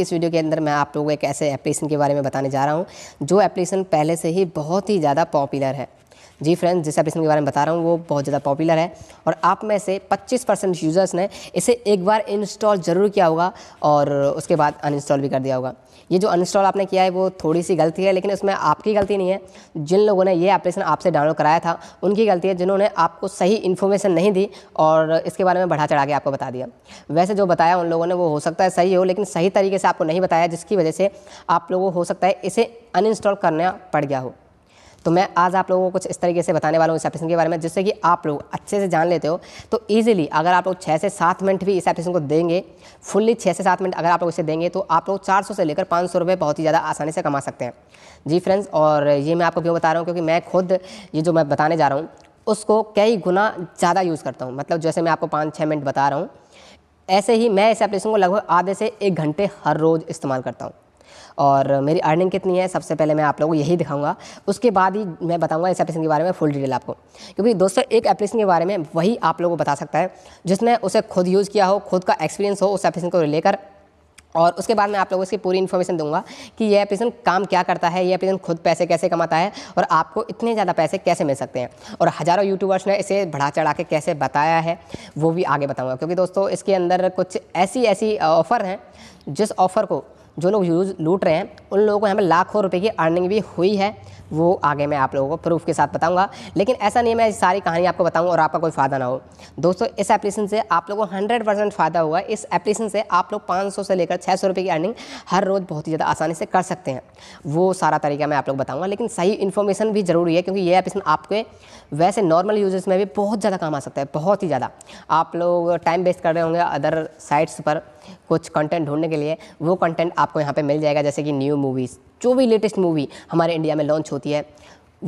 इस वीडियो के अंदर मैं आप लोगों को एक ऐसे एप्लीकेशन के बारे में बताने जा रहा हूँ जो एप्लीकेशन पहले से ही बहुत ही ज़्यादा पॉपुलर है जी फ्रेंड्स जिस एप्लीकेशन के बारे में बता रहा हूँ वो बहुत ज़्यादा पॉपुलर है और आप में से 25 परसेंट यूज़र्स ने इसे एक बार इंस्टॉल ज़रूर किया होगा और उसके बाद अनइंस्टॉल भी कर दिया होगा ये जो अनइंस्टॉल आपने किया है वो थोड़ी सी गलती है लेकिन उसमें आपकी गलती नहीं है जिन लोगों ने ये एप्लीकेशन आपसे डाउनलोड कराया था उनकी गलती है जिन्होंने आपको सही इन्फॉर्मेशन नहीं दी और इसके बारे में बढ़ा चढ़ा के आपको बता दिया वैसे जो बताया उन लोगों ने वो हो सकता है सही हो लेकिन सही तरीके से आपको नहीं बताया जिसकी वजह से आप लोगों को हो सकता है इसे अनइंस्टॉल करना पड़ गया हो तो मैं आज आप लोगों को कुछ इस तरीके से बताने वाला हूँ इस एप्लीकेशन के बारे में जिससे कि आप लोग अच्छे से जान लेते हो तो ईजिली अगर आप लोग छः से सात मिनट भी इस एप्लीकेशन को देंगे फुल्ली छः से सात मिनट अगर आप लोग इसे देंगे तो आप लोग चार से लेकर पाँच सौ बहुत ही ज़्यादा आसानी से कमा सकते हैं जी फ्रेंड्स और ये मैं आपको क्यों बता रहा हूँ क्योंकि मैं खुद ये जो मैं बताने जा रहा हूँ उसको कई गुना ज़्यादा यूज़ करता हूँ मतलब जैसे मैं आपको पाँच छः मिनट बता रहा हूँ ऐसे ही मैं इस एप्लीकेशन को लगभग आधे से एक घंटे हर रोज़ इस्तेमाल करता हूँ और मेरी अर्निंग कितनी है सबसे पहले मैं आप लोगों को यही दिखाऊंगा उसके बाद ही मैं बताऊंगा इस एप्लीकेशन के बारे में फुल डिटेल आपको क्योंकि दोस्तों एक एप्लीकेशन के बारे में वही आप लोगों को बता सकता है जिसने उसे खुद यूज़ किया हो खुद का एक्सपीरियंस हो उस एप्लीकेशन को लेकर और उसके बाद मैं आप लोगों को इसकी पूरी इन्फॉर्मेशन दूंगा कि यह एप्लीकेशन काम क्या करता है ये एप्लीकेशन खुद पैसे कैसे कमाता है और आपको इतने ज़्यादा पैसे कैसे मिल सकते हैं और हज़ारों यूट्यूबर्स ने इसे बढ़ा चढ़ा के कैसे बताया है वो भी आगे बताऊँगा क्योंकि दोस्तों इसके अंदर कुछ ऐसी ऐसी ऑफ़र हैं जिस ऑफ़र को जो लोग यूज लूट रहे हैं उन लोगों को यहाँ पर लाखों रुपये की अर्निंग भी हुई है वो आगे मैं आप लोगों को प्रूफ के साथ बताऊंगा लेकिन ऐसा नहीं है मैं सारी कहानी आपको बताऊंगा और आपका कोई फ़ायदा ना हो दोस्तों इस एप्लीकेशन से आप लोगों को हंड्रेड परसेंट फ़ायदा हुआ इस एप्लीकेशन से आप लोग 500 से लेकर 600 रुपए की अर्निंग हर रोज़ बहुत ही ज़्यादा आसानी से कर सकते हैं वो सारा तरीका मैं आप लोग बताऊँगा लेकिन सही इन्फॉर्मेशन भी ज़रूरी है क्योंकि ये एप्लीकेशन आपके वैसे नॉर्मल यूजर्स में भी बहुत ज़्यादा काम आ सकता है बहुत ही ज़्यादा आप लोग टाइम वेस्ट कर रहे होंगे अदर साइट्स पर कुछ कंटेंट ढूंढने के लिए वो कंटेंट आपको यहाँ पे मिल जाएगा जैसे कि न्यू मूवीज़ जो भी लेटेस्ट मूवी हमारे इंडिया में लॉन्च होती है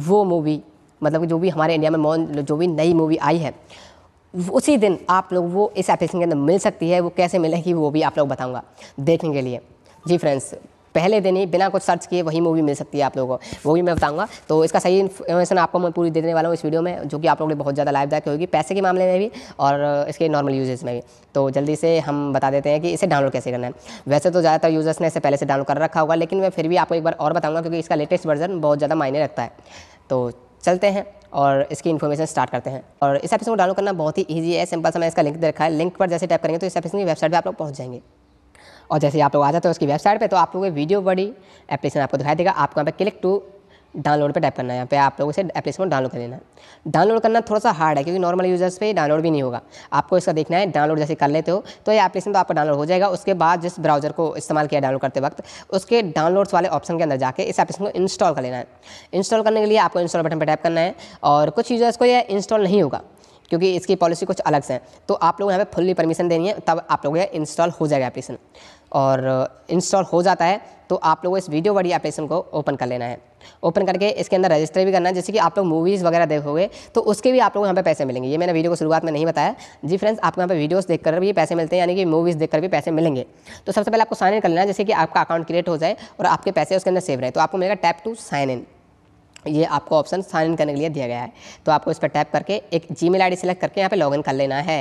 वो मूवी मतलब जो भी हमारे इंडिया में जो भी नई मूवी आई है उसी दिन आप लोग वो इस एप्लीकेशन के अंदर मिल सकती है वो कैसे मिलेगी वो भी आप लोग बताऊँगा देखने के लिए जी फ्रेंड्स पहले दिन ही बिना कुछ सर्च किए वही मूवी मिल सकती है आप लोगों को वो भी मैं बताऊँगा तो इसका सही इन्फॉर्मेशन आपको मैं पूरी देने वाला हूँ इस वीडियो में जो कि आप लोगों के लिए बहुत ज़्यादा लाभदायक होगी पैसे के मामले में भी और इसके नॉर्मल यूजेस में भी तो जल्दी से हम बता देते हैं कि इसे डाउनलोड कैसे करना है वैसे तो ज़्यादातर यूजर्स ने इसे पहले से डाउनलोड कर रखा होगा लेकिन मैं फिर भी आपको एक बार और बताऊँगा क्योंकि इसका लेटेस्ट वर्जन बहुत ज़्यादा मायने रखता है तो चलते हैं और इसकी इन्फॉर्मेशन स्टार्ट करते हैं और इस एप्लीकेशन को डाउनलोड करना बहुत ही ईजी है सिंपल सा मैं इसका लिंक दे रखा है लिंक पर जैसे टाइप करेंगे तो इस एप्लीकेशन की वेबसाइट पर आप लोग पहुँच जाएंगे और जैसे आप लोग आ जाते हो उसकी वेबसाइट पर तो आप लोगों को वीडियो बड़ी एप्लीकेशन आपको दिखाई देगा आपको यहाँ पर क्लिक टू डाउनलोड पे टाइप करना है यहाँ पे आप लोगों से एप्लीकेशन डाउनलोड कर लेना है डाउनलोड करना थोड़ा सा हार्ड है क्योंकि नॉर्मल यूजर्स पे डाउनलोड भी नहीं होगा आपको इसका देखना है डाउनलोड जैसे कर लेते हो तो ये एप्लीकेशन तो आपका डाउनलोड हो जाएगा उसके बाद जिस ब्राउजर को इस्तेमाल किया डाउनलोड करते वक्त उसके डाउनलोड्स वाले ऑप्शन के अंदर जाकर इस एप्लीकेशन को इंस्टॉल कर लेना है इंस्टॉल करने के लिए आपको इंस्टॉल बटन पर टाइप करना है और कुछ यूजर्स को यह इंस्टॉल नहीं होगा क्योंकि इसकी पॉलिसी कुछ अलग से है तो आप लोग यहाँ पे फुल्ली परमिशन देनी है तब आप लोग इंस्टॉल हो जाएगा एप्लीकेशन और uh, इंस्टॉल हो जाता है तो आप लोगों इस वीडियो वाली एप्लीकेशन को ओपन कर लेना है ओपन करके इसके अंदर रजिस्टर भी करना है जैसे कि आप लोग मूवीज़ वगैरह देखोगे तो उसके भी आप लोग यहाँ पे पैसे मिलेंगे ये मैंने वीडियो को शुरुआत में नहीं बताया जी फ्रेंड्स आपको यहाँ पे वीडियोस देखकर भी पैसे मिलते हैं यानी कि मूवीज़ देखकर भी पैसे मिलेंगे तो सबसे पहले आपको साइन इन कर लेना जैसे कि आपका अकाउंट क्रिएट हो जाए और आपके पैसे उसके अंदर सेव रहे तो आपको मिलेगा टैप टू साइन इन ये आपको ऑप्शन साइन इन करने के लिए दिया गया है तो आपको इस पर टैप करके एक जी मेल आई सेलेक्ट करके यहाँ लॉग इन कर लेना है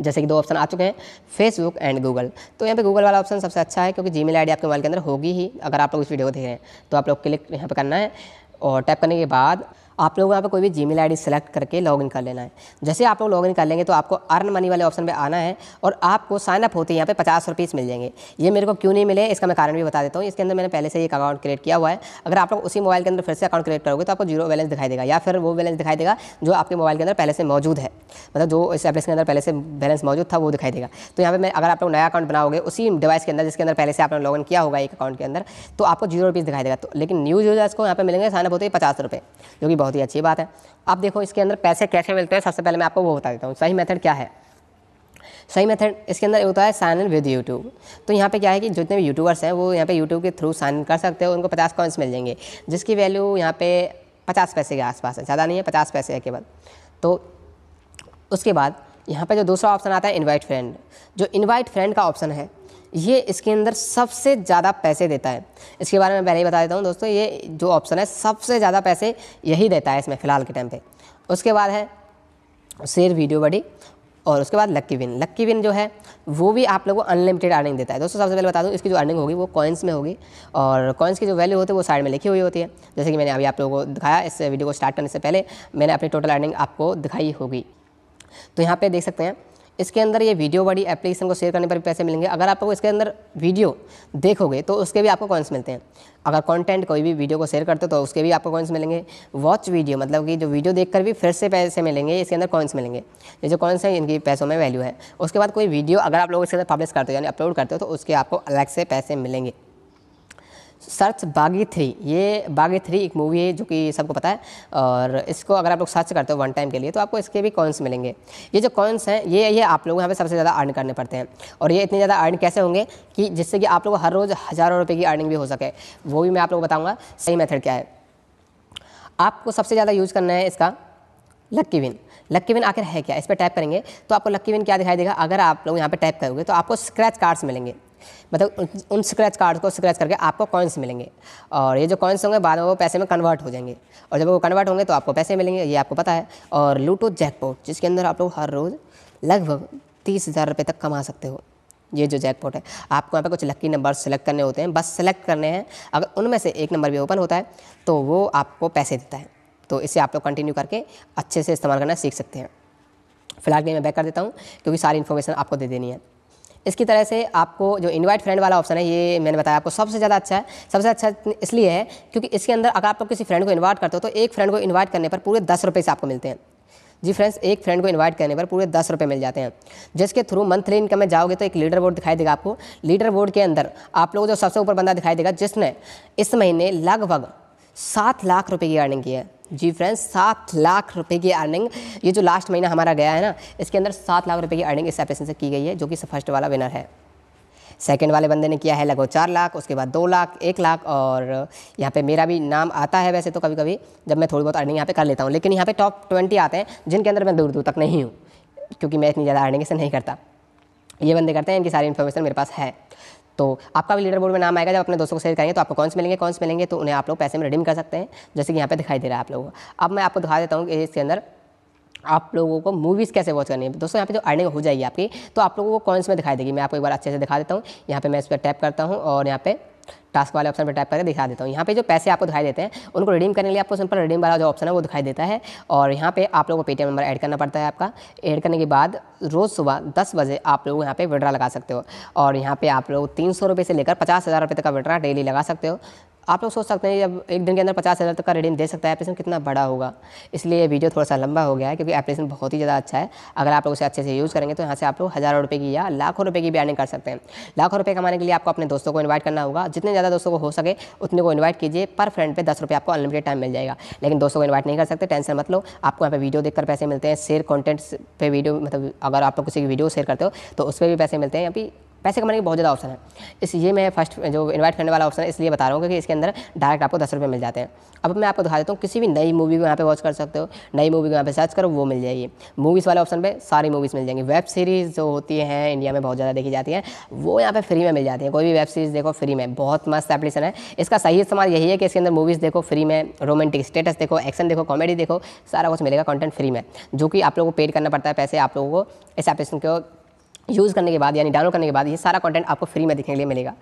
जैसे कि दो ऑप्शन आ चुके हैं फेसबुक एंड गूगल तो यहाँ पे गूगल वाला ऑप्शन सबसे अच्छा है क्योंकि जी मेल आपके मोबाइल के अंदर होगी ही अगर आप लोग इस वीडियो को देख रहे हैं तो आप लोग क्लिक यहाँ पर करना है और टैप करने के बाद आप लोगों यहाँ पर कोई भी जी मेल आई सेलेक्ट करके लॉगिन कर लेना है जैसे आप लोग लॉगिन कर लेंगे तो आपको अर्न मनी वाले ऑप्शन पर आना है और आपको साइन अप होते यहाँ पे पचास रुपीज़ मिल जाएंगे ये मेरे को क्यों नहीं मिले इसका मैं कारण भी बता देता हूँ इसके अंदर मैंने पहले से एक अकाउंट क्रिएट किया हुआ है अगर आप लोग उसी मोबाइल के अंदर फिर से अकाउंट क्रिएट करोगे तो आपको जीरो बैलेंस दिखाई देगा या फिर वो बैलेंस दिखाई देगा जो आपके मोबाइल के अंदर पहले से मौजूद है मतलब जो इस एप्लीकेशन के अंदर पहले से बैलेंस मौजूद था वो दिखाई देगा तो यहाँ पर मैं अगर आप लोग नया अकाउंट बनाओगे उसी डिवाइस के अंदर जिसके अंदर पहले से आपने लॉगिन किया होगा एक अकाउंट के अंदर तो आपको जीरो रुपीज़ दिखाई देगा तो लेकिन न्यू यूजर्स को यहाँ पर मिलेंगे साइनअप होते ही पचास रुपये जो कि बहुत बहुत ही अच्छी बात है अब देखो इसके अंदर पैसे कैसे मिलते हैं सबसे पहले मैं आपको वो बता देता हूँ सही मेथड क्या है सही मेथड इसके अंदर होता है साइन इन विद यूट्यूब तो यहाँ पे क्या है कि जितने भी यूट्यूबर्स हैं वो यहाँ पे यूट्यूब के थ्रू साइन इन कर सकते हो उनको पचास कॉइन्स मिल जाएंगे जिसकी वैल्यू यहाँ पे पचास पैसे के आसपास है ज़्यादा नहीं है पचास पैसे है केवल तो उसके बाद यहाँ पे जो दूसरा ऑप्शन आता है इनवाइट फ्रेंड जो इनवाइट फ्रेंड का ऑप्शन है ये इसके अंदर सबसे ज़्यादा पैसे देता है इसके बारे में पहले ही बता देता हूँ दोस्तों ये जो ऑप्शन है सबसे ज़्यादा पैसे यही देता है इसमें फ़िलहाल के टाइम पे उसके बाद है शेयर वीडियो बड़ी और उसके बाद लक्की विन लक्की विन जो है वो भी आप लोगों को अनलिमिटेड अर्निंग देता है दोस्तों सबसे पहले बता दूँ इसकी जो अर्निंग होगी वो कॉइन्स में होगी और कॉइन्स की जो वैल्यू होती है वो साइड में लिखी हुई होती है जैसे कि मैंने अभी आप लोगों को दिखाया इस वीडियो को स्टार्ट करने से पहले मैंने अपनी टोटल अर्निंग आपको दिखाई होगी तो यहाँ पर देख सकते हैं इसके अंदर ये वीडियो बड़ी एप्लीकेशन को शेयर करने पर भी पैसे मिलेंगे अगर आपको इसके अंदर वीडियो देखोगे तो उसके भी आपको कॉइन्स मिलते हैं अगर कंटेंट कोई भी वीडियो को शेयर करते हो तो उसके भी आपको कॉइन्स मिलेंगे वॉच वीडियो मतलब कि जो वीडियो देखकर भी फिर से पैसे मिलेंगे इसके अंदर कॉइन्स मिलेंगे ये जो कॉइन्स हैं इनकी पैसों में वैल्यू है उसके बाद कोई वीडियो अगर आप लोग इसके अंदर पब्लिश करते हो यानी अपलोड करते हो तो उसके आपको अलग से पैसे मिलेंगे सर्च बागी थ्री ये बागी थ्री एक मूवी है जो कि सबको पता है और इसको अगर आप लोग सर्च करते हो वन टाइम के लिए तो आपको इसके भी कॉइन्स मिलेंगे ये जो कॉइन्स हैं ये ये आप लोग यहाँ पे सबसे ज़्यादा अर्न करने पड़ते हैं और ये इतने ज़्यादा अर्न कैसे होंगे कि जिससे कि आप लोग हर रोज़ हज़ारों रुपये की अर्निंग भी हो सके वो भी मैं आप लोग बताऊँगा सही मैथड क्या है आपको सबसे ज़्यादा यूज़ करना है इसका लक्की विन लक्की विन आखिर है क्या इस पर टाइप करेंगे तो आपको लक्की विन क्या दिखाई देगा अगर आप लोग यहाँ पर टाइप करोगे तो आपको स्क्रैच कार्ड्स मिलेंगे मतलब उन, स्क्रैच कार्ड को स्क्रैच करके आपको कॉइन्स मिलेंगे और ये जो कॉइन्स होंगे बाद में वो पैसे में कन्वर्ट हो जाएंगे और जब वो कन्वर्ट होंगे तो आपको पैसे मिलेंगे ये आपको पता है और लूटो जैकपॉट जिसके अंदर आप लोग हर रोज़ लगभग तीस हज़ार रुपये तक कमा सकते हो ये जो जैकपॉट है आपको यहाँ पर कुछ लक्की नंबर सेलेक्ट करने होते हैं बस सेलेक्ट करने हैं अगर उनमें से एक नंबर भी ओपन होता है तो वो आपको पैसे देता है तो इसे आप लोग कंटिन्यू करके अच्छे से इस्तेमाल करना सीख सकते हैं फिलहाल के मैं बैक कर देता हूँ क्योंकि सारी इन्फॉर्मेशन आपको दे देनी है इसकी तरह से आपको जो इनवाइट फ्रेंड वाला ऑप्शन है ये मैंने बताया आपको सबसे ज़्यादा अच्छा है सबसे अच्छा इसलिए है क्योंकि इसके अंदर अगर आप लोग किसी फ्रेंड को इन्वाइट करते हो तो एक फ्रेंड को इन्वाइट करने पर पूरे दस रुपये से आपको मिलते हैं जी फ्रेंड्स एक फ्रेंड को इनवाइट करने पर पूरे दस रुपये मिल जाते हैं जिसके थ्रू मंथली इनकम में जाओगे तो एक लीडर बोर्ड दिखाई देगा आपको लीडर बोर्ड के अंदर आप लोगों को जो सबसे ऊपर बंदा दिखाई देगा जिसने इस महीने लगभग सात लाख रुपए की अर्निंग की है जी फ्रेंड्स सात लाख रुपए की अर्निंग ये जो लास्ट महीना हमारा गया है ना इसके अंदर सात लाख रुपए की अर्निंग इस एप्लीकेशन से की गई है जो कि फर्स्ट वाला विनर है सेकंड वाले बंदे ने किया है लगभग चार लाख उसके बाद दो लाख एक लाख और यहाँ पे मेरा भी नाम आता है वैसे तो कभी कभी जब मैं थोड़ी बहुत अर्निंग यहाँ पे कर लेता हूँ लेकिन यहाँ पे टॉप ट्वेंटी आते हैं जिनके अंदर मैं दूर दूर तक नहीं हूँ क्योंकि मैं इतनी ज़्यादा अर्निंग से नहीं करता ये बंदे करते हैं इनकी सारी इन्फॉर्मेशन मेरे पास है तो आपका भी लीडर बोर्ड में नाम आएगा जब अपने दोस्तों को शेयर करेंगे तो आपको कौन से मिलेंगे कौन से मिलेंगे तो उन्हें आप लोग पैसे में रिडीम कर सकते हैं जैसे कि यहाँ पे दिखाई दे रहा है आप लोगों को अब मैं आपको दिखा देता हूँ कि इसके अंदर आप लोगों को मूवीज़ कैसे वॉच करनी है दोस्तों यहाँ पे जो अर्निंग हो जाएगी आपकी तो आप लोगों को कॉइन्स में दिखाई देगी मैं आपको एक बार अच्छे से दिखा देता हूँ यहाँ पे मैं इस पर टैप करता हूँ और यहाँ पे टास्क वाले ऑप्शन पर टाइप करके दिखा देता हूँ यहाँ पे जो पैसे आपको दिखाई देते हैं उनको रिडीम करने के लिए आपको सिंपल रिडीम वाला जो ऑप्शन है वो दिखाई देता है और यहाँ पे आप लोगों को पेटीएम नंबर ऐड करना पड़ता है आपका ऐड करने के बाद रोज़ सुबह दस बजे आप लोग यहाँ पे विड्रा लगा सकते हो और यहाँ पे आप लोग तीन सौ रुपये से लेकर पचास हज़ार रुपये तक का विड्रा डेली लगा सकते हो आप लोग सोच सकते हैं जब एक दिन के अंदर पचास हज़ार तक का रिडीम दे सकता है एप्लीकेशन कितना बड़ा होगा इसलिए ये वीडियो थोड़ा सा लंबा हो गया है क्योंकि एप्लीकेशन बहुत ही ज़्यादा अच्छा है अगर आप लोग उसे अच्छे से यूज़ करेंगे तो यहाँ से आप लोग हज़ारों रुपये की या लाखों रुपये की भी अर्निंग कर सकते हैं लाखों रुपये कमाने के लिए आपको अपने दोस्तों को इन्वाइट करना होगा जितने ज़्यादा दोस्तों को हो सके उतने को इन्वाइट कीजिए पर फ्रेंड पर दस रुपये आपको अनलिमिटेड टाइम मिल जाएगा लेकिन दोस्तों को इन्वाइट नहीं कर सकते टेंशन मत लो आपको यहाँ पर वीडियो देखकर पैसे मिलते हैं शेयर कॉन्टेंट्स पर वीडियो मतलब अगर आप लोग किसी की वीडियो शेयर करते हो तो उस पर भी पैसे मिलते हैं अभी पैसे कमाने के बहुत ज़्यादा ऑप्शन है इसलिए मैं फर्स्ट जो इन्वाइट करने वाला ऑप्शन है इसलिए बता रहा हूँ क्योंकि इसके अंदर डायरेक्ट आपको दस रुपये मिल जाते हैं अब मैं आपको दिखा देता हूँ किसी भी नई मूवी को यहाँ पे वॉच कर सकते हो नई मूवी को यहाँ पे सर्च करो वो मिल जाएगी मूवीज़ वाले ऑप्शन पर सारी मूवीज़ मिल जाएंगी वेब सीरीज़ जो होती हैं इंडिया में बहुत ज़्यादा देखी जाती है वो यहाँ पर फ्री में मिल जाती है कोई भी वेब सीरीज़ देखो फ्री में बहुत मस्त एप्लीकेशन है इसका सही इस्तेमाल यही है कि इसके अंदर मूवीज़ देखो फ्री में रोमांटिक स्टेटस देखो एक्शन देखो कॉमेडी देखो सारा कुछ मिलेगा कॉन्टेंट फ्री में जो कि आप लोगों को पेड करना पड़ता है पैसे आप लोगों को इस एप्लीकेशन को यूज़ करने के बाद यानी डाउनलोड करने के बाद ये सारा कंटेंट आपको फ्री में देखने के लिए मिलेगा